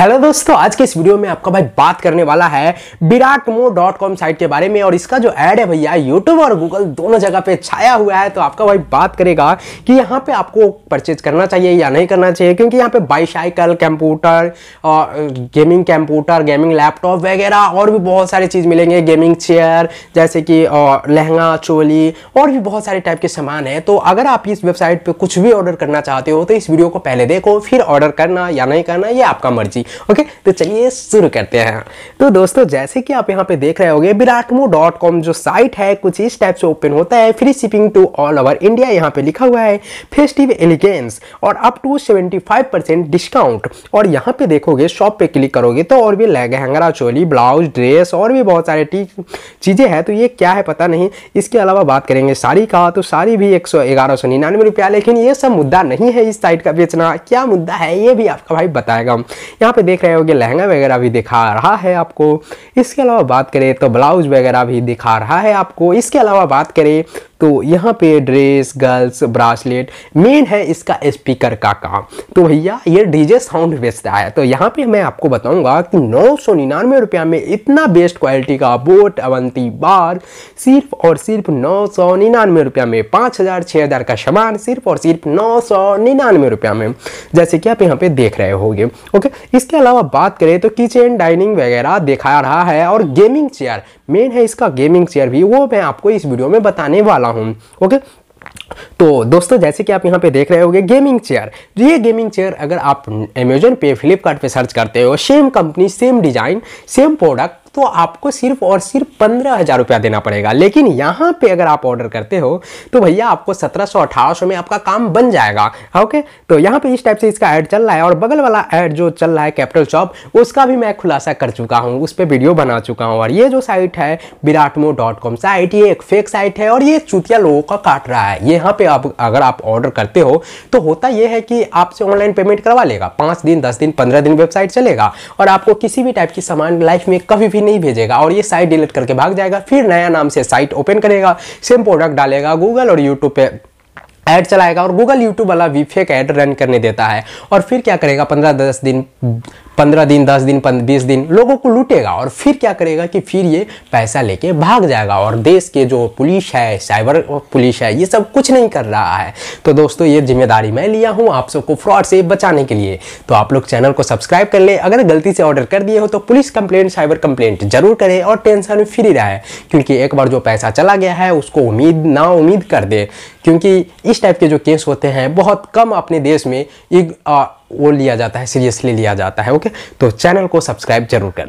hello दोस्तों आज के इस वीडियो में आपका भाई बात करने वाला है विराट मो डॉट कॉम साइट के बारे में और इसका जो ऐड है भैया यूट्यूब और गूगल दोनों जगह पे छाया हुआ है तो आपका भाई बात करेगा कि यहाँ पे आपको परचेज करना चाहिए या नहीं करना चाहिए क्योंकि यहाँ पे बाईसाइकिल कंप्यूटर और गेमिंग कंप्यूटर गेमिंग लैपटॉप वगैरह और भी बहुत सारी चीज़ मिलेंगे गेमिंग चेयर जैसे कि लहंगा चोली और भी बहुत सारे टाइप के सामान है तो अगर आप इस वेबसाइट पर कुछ भी ऑर्डर करना चाहते हो तो इस वीडियो को पहले देखो फिर ऑर्डर करना या नहीं करना ये आपका मर्जी ओके तो चलिए शुरू करते हैं तो दोस्तों जैसे कि आप यहाँ पे देख रहे होंगे विराटमो जो साइट है कुछ इस टाइप से ओपन होता है free shipping to all over India यहाँ पे लिखा हुआ है फेस्टिव एलिगेंस और अप टू सेवेंटी डिस्काउंट और यहाँ पे देखोगे शॉप पे क्लिक करोगे तो और भी लहंगा चोली ब्लाउज ड्रेस और भी बहुत सारे चीज़ें हैं तो ये क्या है पता नहीं इसके अलावा बात करेंगे साड़ी का तो साड़ी भी एक सौ रुपया लेकिन ये सब मुद्दा नहीं है इस साइट का बेचना क्या मुद्दा है ये भी आपका भाई बताएगा यहाँ पे पे देख रहे होगे लहंगा वगैरह भी दिखा रहा है आपको इसके अलावा बात करें तो ब्लाउज वगैरह भी दिखा रहा है आपको इसके अलावा बात करें तो यहाँ पे ड्रेस गर्ल्स ब्रासलेट मेन है इसका स्पीकर का काम तो भैया ये डीजे साउंड बेचता है तो यहाँ पे मैं आपको बताऊंगा कि नौ सौ निन्यानवे रुपया में इतना बेस्ट क्वालिटी का बोट अवंती बार सिर्फ और सिर्फ नौ सौ निन्यानवे रुपया में पाँच हज़ार छः हज़ार का सामान सिर्फ और सिर्फ नौ सौ निन्यानवे रुपया में जैसे कि आप यहाँ पे देख रहे होंगे ओके इसके अलावा बात करें तो किचन डाइनिंग वगैरह दिखा रहा है और गेमिंग चेयर मेन है इसका गेमिंग चेयर भी वो मैं आपको इस वीडियो में बताने वाला हूँ ओके तो दोस्तों जैसे कि आप यहां पे देख रहे होंगे गेमिंग चेयर तो ये गेमिंग चेयर अगर आप अमेजोन पे फ्लिपकार्ट सर्च करते हो same company same design same product तो आपको सिर्फ और सिर्फ पंद्रह हज़ार रुपया देना पड़ेगा लेकिन यहाँ पे अगर आप ऑर्डर करते हो तो भैया आपको सत्रह सौ अठारह सौ में आपका काम बन जाएगा ओके तो यहाँ पे इस टाइप से इसका ऐड चल रहा है और बगल वाला ऐड जो चल रहा है कैपिटल शॉप उसका भी मैं खुलासा कर चुका हूँ उस पर वीडियो बना चुका हूँ और ये जो साइट है विराटमो डॉट कॉम साइट ये एक फेक साइट है और ये चुतिया लोगों का काट रहा है यहाँ पे आप अगर आप ऑर्डर करते हो तो होता यह है कि आपसे ऑनलाइन पेमेंट करवा लेगा पाँच दिन दस दिन पंद्रह दिन वेबसाइट चलेगा और आपको किसी भी टाइप की सामान लाइफ में कभी भी भी नहीं भेजेगा और ये साइट डिलीट करके भाग जाएगा फिर नया नाम से साइट ओपन करेगा सेम प्रोडक्ट डालेगा गूगल और यूट्यूब पे ऐड चलाएगा और गूगल यूट्यूब वाला वीफेक ऐड रन करने देता है और फिर क्या करेगा पंद्रह दस दिन पंद्रह दिन दस दिन बीस दिन लोगों को लूटेगा और फिर क्या करेगा कि फिर ये पैसा लेके भाग जाएगा और देश के जो पुलिस है साइबर पुलिस है ये सब कुछ नहीं कर रहा है तो दोस्तों ये जिम्मेदारी मैं लिया हूँ आप सबको फ्रॉड से बचाने के लिए तो आप लोग चैनल को सब्सक्राइब कर लें अगर गलती से ऑर्डर कर दिए हो तो पुलिस कंप्लेंट साइबर कंप्लेंट जरूर करें और टेंशन फ्री रहे क्योंकि एक बार जो पैसा चला गया है उसको उम्मीद ना उम्मीद कर दे क्योंकि इस टाइप के जो केस होते हैं बहुत कम अपने देश में एक, वो लिया जाता है सीरियसली लिया जाता है ओके तो चैनल को सब्सक्राइब जरूर कर